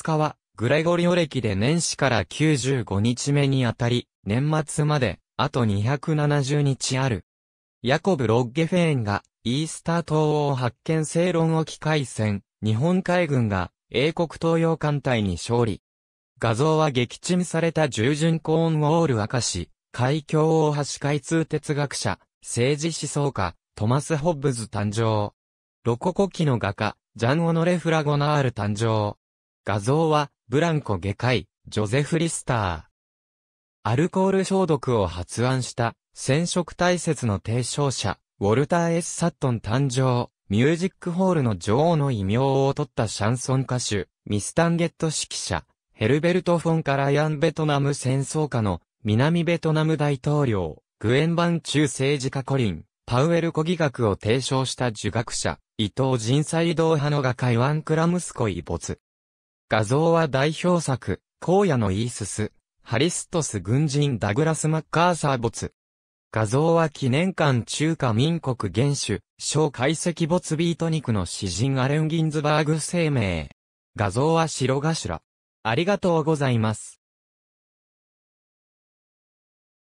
2日は、グレゴリオ歴で年始から95日目にあたり、年末まで、あと270日ある。ヤコブ・ロッゲフェーンが、イースター島を発見正論を機海戦、日本海軍が、英国東洋艦隊に勝利。画像は撃沈された従順コーンウォール明石、海峡大橋開通哲学者、政治思想家、トマス・ホッブズ誕生。ロココキの画家、ジャン・オノレ・フラゴナール誕生。画像は、ブランコ外科医、ジョゼフ・リスター。アルコール消毒を発案した、染色体説の提唱者、ウォルター・ S・ サットン誕生、ミュージックホールの女王の異名を取ったシャンソン歌手、ミスタンゲット指揮者、ヘルベルト・フォン・カラヤンベトナム戦争下の、南ベトナム大統領、グエン・バン中政治家コリン、パウエル・コギ学を提唱した儒学者、伊藤人才移派の画家イワン・クラムスコイ・ボツ。画像は代表作、荒野のイースス、ハリストス軍人ダグラス・マッカーサー没。画像は記念館中華民国元首、小解析没ビートニクの詩人アレン・ギンズバーグ生命。画像は白頭。ありがとうございます。